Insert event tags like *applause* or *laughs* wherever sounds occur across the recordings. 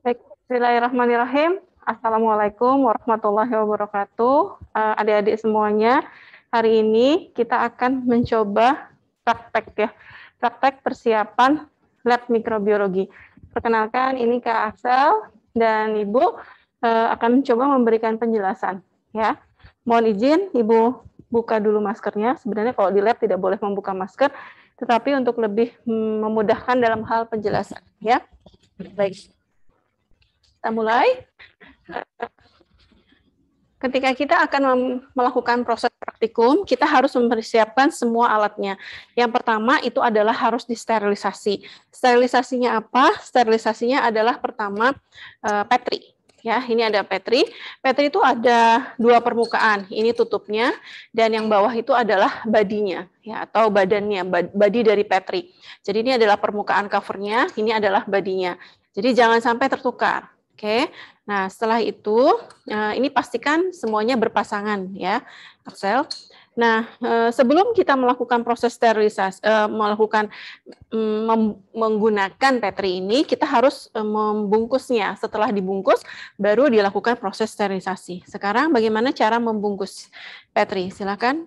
Baik, Bismillahirrahmanirrahim. Assalamualaikum warahmatullahi wabarakatuh. Eh, adik-adik semuanya, hari ini kita akan mencoba praktek ya, praktek persiapan lab mikrobiologi. Perkenalkan, ini Kak Axel dan Ibu eh, akan mencoba memberikan penjelasan. Ya, mohon izin Ibu buka dulu maskernya. Sebenarnya kalau di lab tidak boleh membuka masker, tetapi untuk lebih mm, memudahkan dalam hal penjelasan. Ya, baik. Kita mulai. Ketika kita akan melakukan proses praktikum, kita harus mempersiapkan semua alatnya. Yang pertama itu adalah harus disterilisasi. Sterilisasinya apa? Sterilisasinya adalah pertama eh, petri. Ya, ini ada petri. Petri itu ada dua permukaan. Ini tutupnya dan yang bawah itu adalah badinya ya atau badannya, badi dari petri. Jadi ini adalah permukaan covernya, ini adalah badinya. Jadi jangan sampai tertukar Oke. Nah, setelah itu eh, ini pastikan semuanya berpasangan ya, Axel. Nah, eh, sebelum kita melakukan proses sterilisasi, eh, melakukan mm, menggunakan petri ini, kita harus eh, membungkusnya. Setelah dibungkus, baru dilakukan proses sterilisasi. Sekarang bagaimana cara membungkus petri? Silakan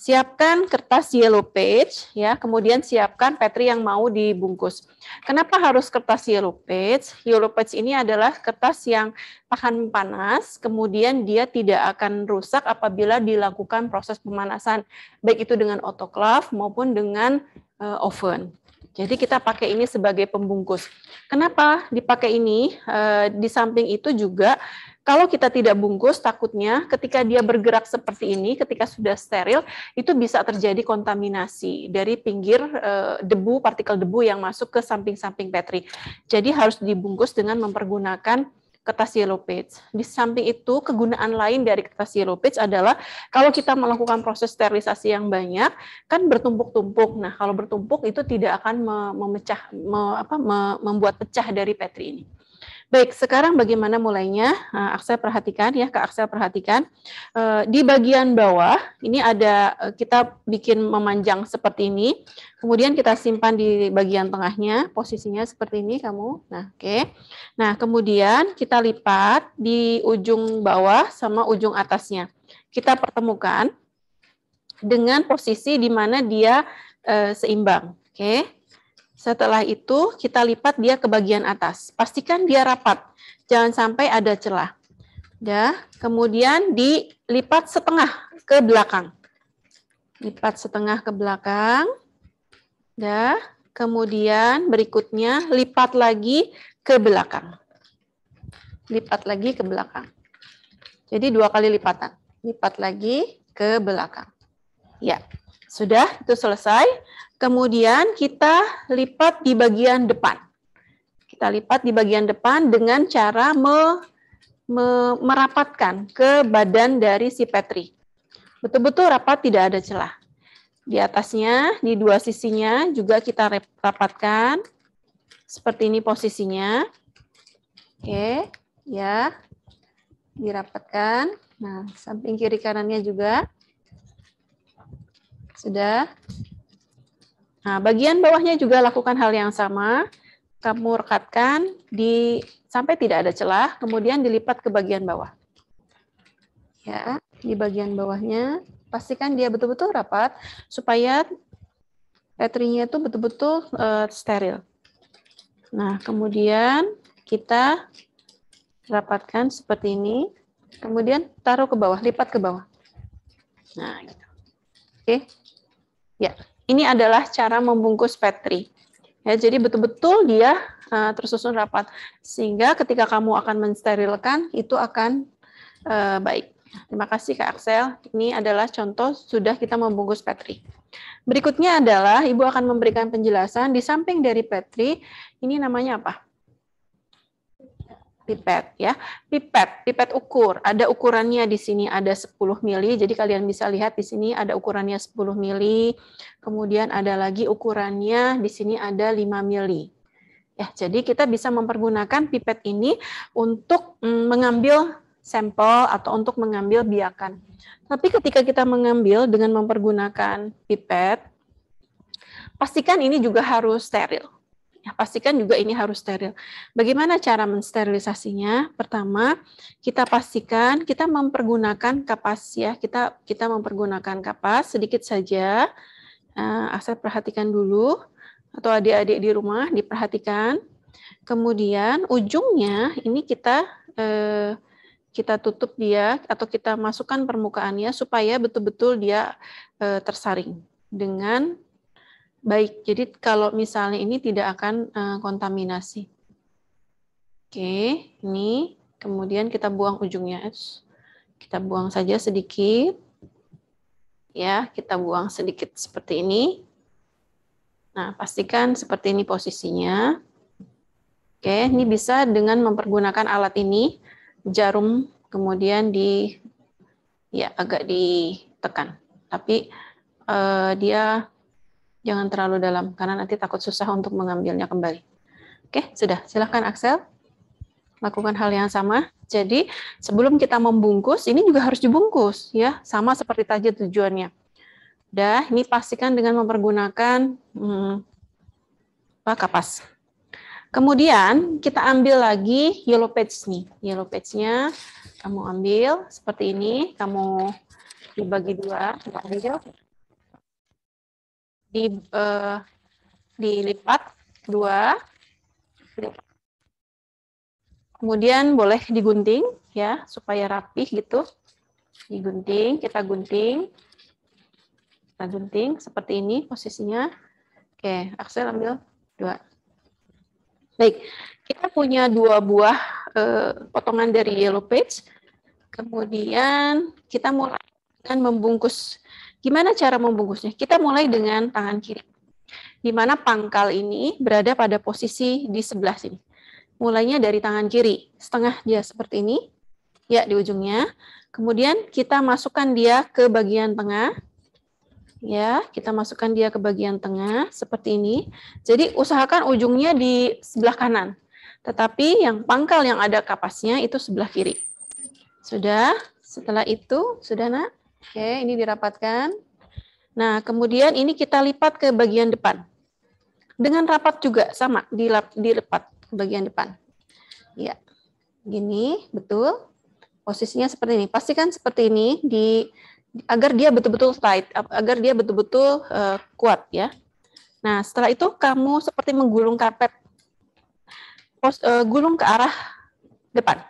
siapkan kertas yellow page, ya. Kemudian siapkan petri yang mau dibungkus. Kenapa harus kertas yellow page? Yellow page ini adalah kertas yang tahan panas, kemudian dia tidak akan rusak apabila dilakukan proses proses pemanasan baik itu dengan autoclave maupun dengan uh, oven. Jadi kita pakai ini sebagai pembungkus. Kenapa dipakai ini? E, di samping itu juga kalau kita tidak bungkus takutnya ketika dia bergerak seperti ini, ketika sudah steril itu bisa terjadi kontaminasi dari pinggir e, debu, partikel debu yang masuk ke samping-samping petri. Jadi harus dibungkus dengan mempergunakan kertas yellow page. Di samping itu, kegunaan lain dari kertas yellow page adalah kalau kita melakukan proses sterilisasi yang banyak, kan bertumpuk-tumpuk. Nah, kalau bertumpuk itu tidak akan memecah, me, apa, me, membuat pecah dari petri ini. Baik, sekarang bagaimana mulainya? Nah, eh, Aksel perhatikan ya, Kak Aksel perhatikan. Eh, di bagian bawah, ini ada eh, kita bikin memanjang seperti ini. Kemudian kita simpan di bagian tengahnya, posisinya seperti ini kamu. Nah, oke. Okay. Nah, kemudian kita lipat di ujung bawah sama ujung atasnya. Kita pertemukan dengan posisi di mana dia seimbang. Oke. Okay. Setelah itu kita lipat dia ke bagian atas. Pastikan dia rapat, jangan sampai ada celah. Ya, kemudian dilipat setengah ke belakang. Lipat setengah ke belakang. Ya, kemudian berikutnya lipat lagi ke belakang. Lipat lagi ke belakang. Jadi dua kali lipatan. Lipat lagi ke belakang. Ya, sudah, itu selesai. Kemudian kita lipat di bagian depan. Kita lipat di bagian depan dengan cara me, me, merapatkan ke badan dari si Petri. Betul-betul rapat, tidak ada celah. Di atasnya, di dua sisinya juga kita rapatkan. Seperti ini posisinya. Oke, ya. Dirapatkan. Nah, samping kiri kanannya juga sudah? Nah, bagian bawahnya juga lakukan hal yang sama. Kamu rekatkan di sampai tidak ada celah, kemudian dilipat ke bagian bawah. Ya, di bagian bawahnya pastikan dia betul-betul rapat supaya petrinya itu betul-betul uh, steril. Nah, kemudian kita rapatkan seperti ini, kemudian taruh ke bawah, lipat ke bawah. Nah, gitu. Oke. Ya, ini adalah cara membungkus Petri. Ya, jadi betul-betul dia uh, tersusun rapat sehingga ketika kamu akan mensterilkan itu akan uh, baik. Terima kasih Kak Axel. Ini adalah contoh sudah kita membungkus Petri. Berikutnya adalah Ibu akan memberikan penjelasan di samping dari Petri, ini namanya apa? pipet ya. Pipet, pipet ukur. Ada ukurannya di sini ada 10 mili. Jadi kalian bisa lihat di sini ada ukurannya 10 mili. Kemudian ada lagi ukurannya di sini ada 5 mili. Ya, jadi kita bisa mempergunakan pipet ini untuk mm, mengambil sampel atau untuk mengambil biakan. Tapi ketika kita mengambil dengan mempergunakan pipet, pastikan ini juga harus steril pastikan juga ini harus steril. Bagaimana cara mensterilisasinya? Pertama, kita pastikan kita mempergunakan kapas ya, kita kita mempergunakan kapas sedikit saja. Eh, asal perhatikan dulu atau adik-adik di rumah diperhatikan. Kemudian ujungnya ini kita eh, kita tutup dia atau kita masukkan permukaannya supaya betul-betul dia eh, tersaring dengan Baik, jadi kalau misalnya ini tidak akan eh, kontaminasi. Oke, ini kemudian kita buang ujungnya. Kita buang saja sedikit. Ya, kita buang sedikit seperti ini. Nah, pastikan seperti ini posisinya. Oke, ini bisa dengan mempergunakan alat ini, jarum kemudian di ya agak ditekan. Tapi eh, dia jangan terlalu dalam karena nanti takut susah untuk mengambilnya kembali. Oke, sudah. Silahkan Axel lakukan hal yang sama. Jadi sebelum kita membungkus, ini juga harus dibungkus ya, sama seperti tadi tujuannya. Dah, ini pastikan dengan mempergunakan hmm, kapas. Kemudian kita ambil lagi yellow page nih. Yellow page-nya kamu ambil seperti ini, kamu dibagi dua, ambil di uh, dilipat dua kemudian boleh digunting ya supaya rapih gitu digunting kita gunting kita gunting seperti ini posisinya oke Axel ambil dua baik kita punya dua buah eh, potongan dari yellow page kemudian kita mulai dengan membungkus Gimana cara membungkusnya? Kita mulai dengan tangan kiri. Di mana pangkal ini berada pada posisi di sebelah sini. Mulainya dari tangan kiri, setengah dia seperti ini, ya di ujungnya. Kemudian kita masukkan dia ke bagian tengah. Ya, kita masukkan dia ke bagian tengah seperti ini. Jadi usahakan ujungnya di sebelah kanan. Tetapi yang pangkal yang ada kapasnya itu sebelah kiri. Sudah, setelah itu, sudah nak? Oke, ini dirapatkan. Nah, kemudian ini kita lipat ke bagian depan. Dengan rapat juga sama, dilap, dilipat ke bagian depan. Ya, gini, betul. Posisinya seperti ini. Pastikan seperti ini di agar dia betul-betul tight, agar dia betul-betul uh, kuat ya. Nah, setelah itu kamu seperti menggulung karpet. Pos, uh, gulung ke arah depan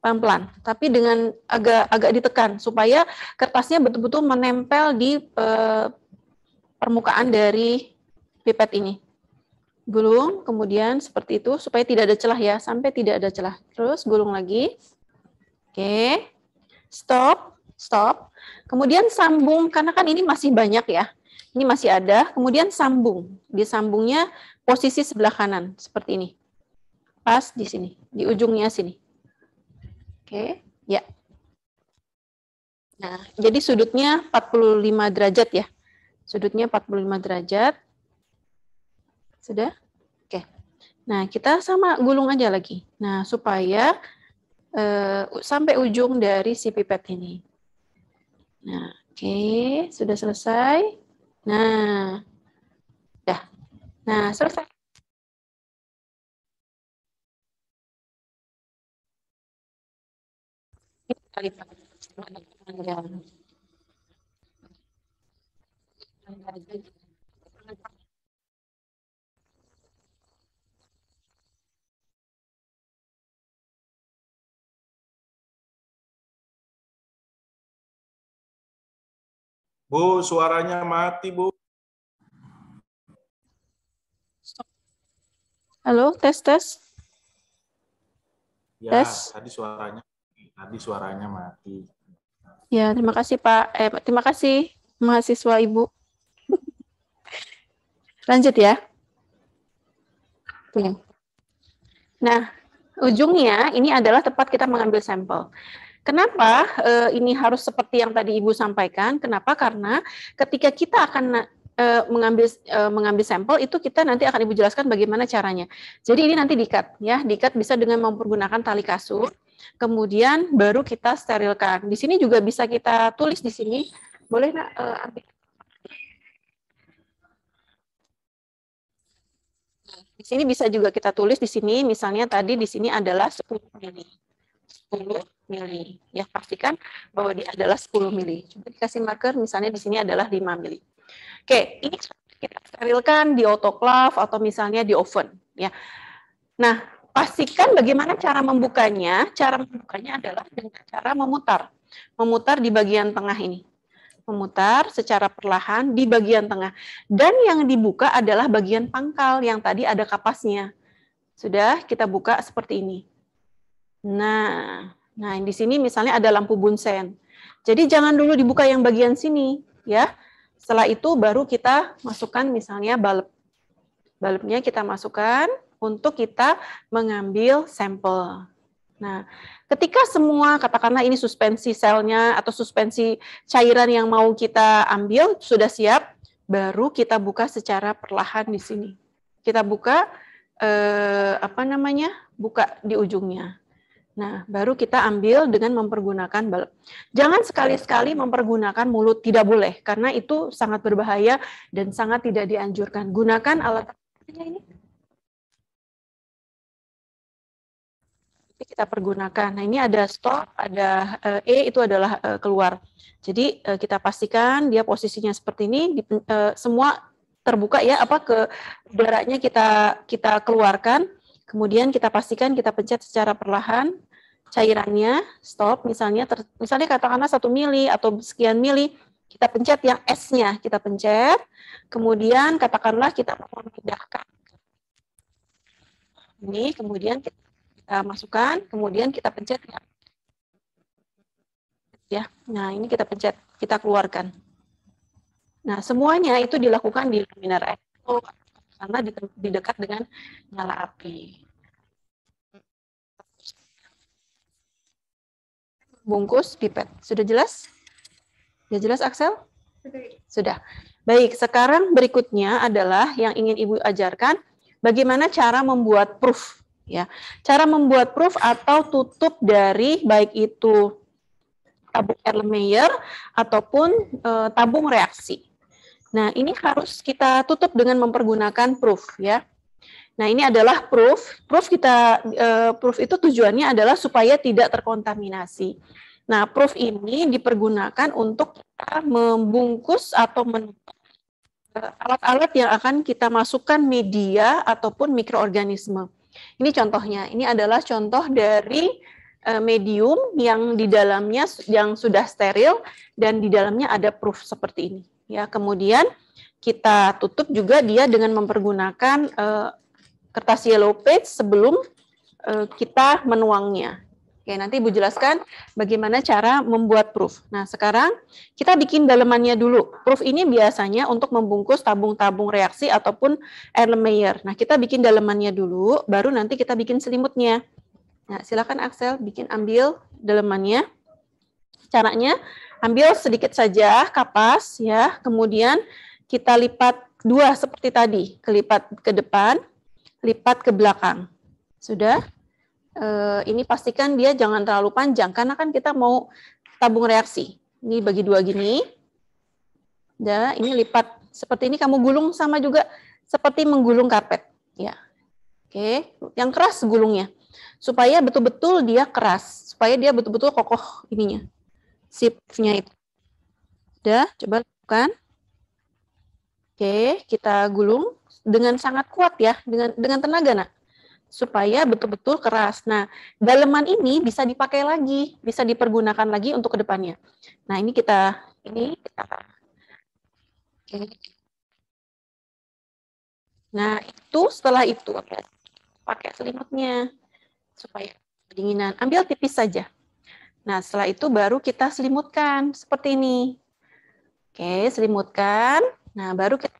pelan-pelan, tapi dengan agak agak ditekan supaya kertasnya betul-betul menempel di eh, permukaan dari pipet ini. Gulung, kemudian seperti itu supaya tidak ada celah ya, sampai tidak ada celah. Terus gulung lagi. Oke. Stop, stop. Kemudian sambung karena kan ini masih banyak ya. Ini masih ada, kemudian sambung. Disambungnya posisi sebelah kanan seperti ini. Pas di sini, di ujungnya sini. Oke, ya. Nah, jadi sudutnya 45 derajat ya. Sudutnya 45 derajat. Sudah? Oke. Nah, kita sama gulung aja lagi. Nah, supaya eh, sampai ujung dari si pipet ini. Nah, oke, sudah selesai. Nah, dah. Nah, selesai. Bu, suaranya mati, Bu. Halo, tes tes. Ya, tes. tadi suaranya Tadi suaranya mati. Ya, terima kasih Pak. Eh, terima kasih mahasiswa Ibu. *laughs* Lanjut ya. Nah, ujungnya ini adalah tempat kita mengambil sampel. Kenapa e, ini harus seperti yang tadi Ibu sampaikan? Kenapa? Karena ketika kita akan e, mengambil e, mengambil sampel itu kita nanti akan Ibu jelaskan bagaimana caranya. Jadi ini nanti dikat ya, dikat bisa dengan mempergunakan tali kasur Kemudian baru kita sterilkan. Di sini juga bisa kita tulis di sini. Boleh nak uh, ambil? Di sini bisa juga kita tulis di sini, misalnya tadi di sini adalah 10 mili. 10 mili. Ya, pastikan bahwa dia adalah 10 mili. Coba dikasih marker, misalnya di sini adalah 5 mili. Oke, ini kita sterilkan di autoclave atau misalnya di oven. Ya. Nah, pastikan bagaimana cara membukanya. Cara membukanya adalah dengan cara memutar. Memutar di bagian tengah ini. Memutar secara perlahan di bagian tengah. Dan yang dibuka adalah bagian pangkal yang tadi ada kapasnya. Sudah kita buka seperti ini. Nah, nah di sini misalnya ada lampu bunsen. Jadi jangan dulu dibuka yang bagian sini, ya. Setelah itu baru kita masukkan misalnya balap. Balapnya kita masukkan untuk kita mengambil sampel. Nah, ketika semua katakanlah ini suspensi selnya atau suspensi cairan yang mau kita ambil sudah siap, baru kita buka secara perlahan di sini. Kita buka eh, apa namanya? buka di ujungnya. Nah, baru kita ambil dengan mempergunakan balap. Jangan sekali-sekali mempergunakan mulut, tidak boleh karena itu sangat berbahaya dan sangat tidak dianjurkan. Gunakan alat ini kita pergunakan. Nah, ini ada stop, ada eh, E itu adalah eh, keluar. Jadi eh, kita pastikan dia posisinya seperti ini semua terbuka ya apa ke udaranya kita kita keluarkan. Kemudian kita pastikan kita pencet secara perlahan cairannya stop misalnya ter, misalnya katakanlah satu mili atau sekian mili kita pencet yang S-nya, kita pencet, kemudian katakanlah kita mau memindahkan. Ini kemudian kita uh, masukkan, kemudian kita pencet ya. ya. Nah, ini kita pencet, kita keluarkan. Nah, semuanya itu dilakukan di luminar echo karena di, dekat dengan nyala api. Bungkus pipet. Sudah jelas? ya jelas, Axel? Sudah. Baik, sekarang berikutnya adalah yang ingin Ibu ajarkan bagaimana cara membuat proof ya. Cara membuat proof atau tutup dari baik itu tabung Erlenmeyer ataupun e, tabung reaksi. Nah, ini harus kita tutup dengan mempergunakan proof ya. Nah, ini adalah proof. Proof kita e, proof itu tujuannya adalah supaya tidak terkontaminasi. Nah, proof ini dipergunakan untuk kita membungkus atau menutup eh, alat-alat yang akan kita masukkan media ataupun mikroorganisme. Ini contohnya. Ini adalah contoh dari eh, medium yang di dalamnya yang sudah steril dan di dalamnya ada proof seperti ini. Ya, kemudian kita tutup juga dia dengan mempergunakan uh, kertas yellow page sebelum uh, kita menuangnya. Oke, nanti Ibu jelaskan bagaimana cara membuat proof. Nah, sekarang kita bikin dalemannya dulu. Proof ini biasanya untuk membungkus tabung-tabung reaksi ataupun air Erlenmeyer. Nah, kita bikin dalemannya dulu, baru nanti kita bikin selimutnya. Nah, silakan Axel bikin ambil dalemannya. Caranya ambil sedikit saja kapas ya, kemudian kita lipat dua seperti tadi, kelipat ke depan, lipat ke belakang. Sudah? eh, ini pastikan dia jangan terlalu panjang karena kan kita mau tabung reaksi. Ini bagi dua gini. Dan ya, ini lipat seperti ini kamu gulung sama juga seperti menggulung karpet. Ya. Oke, yang keras gulungnya. Supaya betul-betul dia keras, supaya dia betul-betul kokoh ininya. Sipnya itu. Udah, coba lakukan. Oke, kita gulung dengan sangat kuat ya, dengan dengan tenaga, Nak supaya betul-betul keras. Nah, daleman ini bisa dipakai lagi, bisa dipergunakan lagi untuk kedepannya. Nah, ini kita ini kita Oke. Nah, itu setelah itu pakai selimutnya supaya kedinginan. Ambil tipis saja. Nah, setelah itu baru kita selimutkan seperti ini. Oke, selimutkan. Nah, baru kita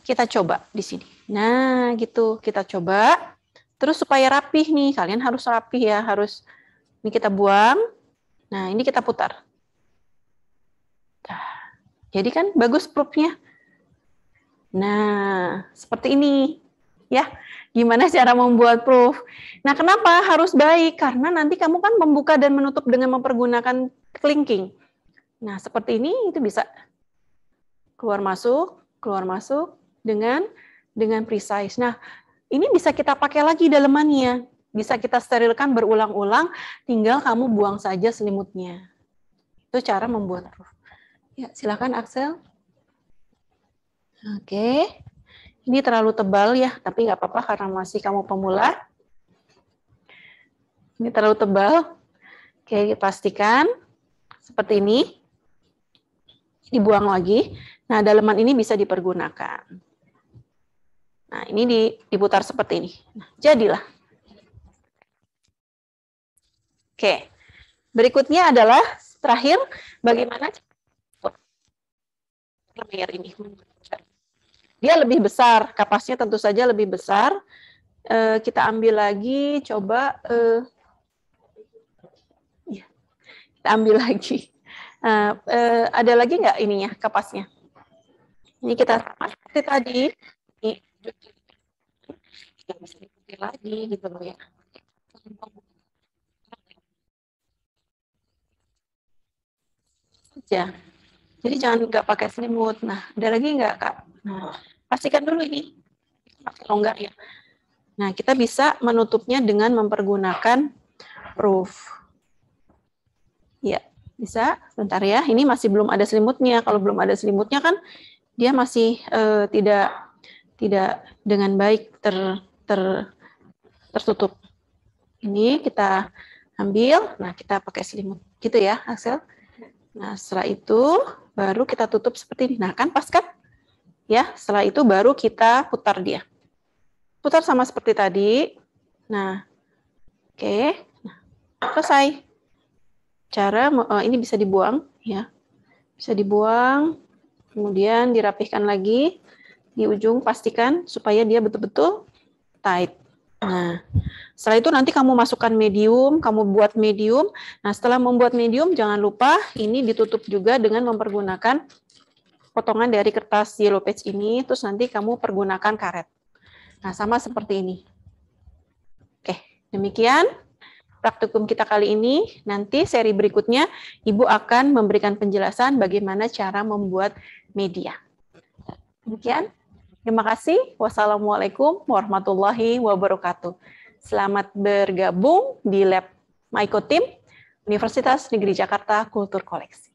kita coba di sini. Nah, gitu. Kita coba. Terus supaya rapih nih, kalian harus rapih ya, harus ini kita buang. Nah, ini kita putar. Jadi kan bagus proofnya. Nah, seperti ini. Ya, gimana cara membuat proof? Nah, kenapa harus baik? Karena nanti kamu kan membuka dan menutup dengan mempergunakan clinking. Nah, seperti ini itu bisa keluar masuk, keluar masuk, dengan dengan precise. Nah, ini bisa kita pakai lagi dalemannya. Bisa kita sterilkan berulang-ulang, tinggal kamu buang saja selimutnya. Itu cara membuat roof. Ya, silakan Axel. Oke. Ini terlalu tebal ya, tapi nggak apa-apa karena masih kamu pemula. Ini terlalu tebal. Oke, pastikan seperti ini. Dibuang lagi. Nah, daleman ini bisa dipergunakan. Nah, ini diputar seperti ini. Nah, jadilah. Oke. Berikutnya adalah terakhir bagaimana layer ini. Dia lebih besar, kapasnya tentu saja lebih besar. Eh, kita ambil lagi, coba eh, iya. kita ambil lagi. Nah, eh, ada lagi nggak ininya kapasnya? Ini kita seperti tadi bisa lagi gitu loh ya ya jadi jangan nggak pakai selimut nah ada lagi nggak kak nah pastikan dulu ini pakai longgar ya nah kita bisa menutupnya dengan mempergunakan roof ya bisa sebentar ya ini masih belum ada selimutnya kalau belum ada selimutnya kan dia masih eh, tidak tidak dengan baik ter, ter tertutup. Ini kita ambil, nah kita pakai selimut gitu ya, hasil Nah, setelah itu baru kita tutup seperti ini. Nah, kan pas kan? Ya, setelah itu baru kita putar dia. Putar sama seperti tadi. Nah, oke. Okay. Nah, selesai. Cara eh, ini bisa dibuang ya. Bisa dibuang, kemudian dirapihkan lagi di ujung pastikan supaya dia betul-betul tight. Nah, setelah itu nanti kamu masukkan medium, kamu buat medium. Nah, setelah membuat medium, jangan lupa ini ditutup juga dengan mempergunakan potongan dari kertas yellow page ini, terus nanti kamu pergunakan karet. Nah, sama seperti ini. Oke, demikian praktikum kita kali ini. Nanti seri berikutnya, Ibu akan memberikan penjelasan bagaimana cara membuat media. Demikian. Terima kasih. Wassalamualaikum warahmatullahi wabarakatuh. Selamat bergabung di Lab Maiko Team Universitas Negeri Jakarta Kultur Koleksi.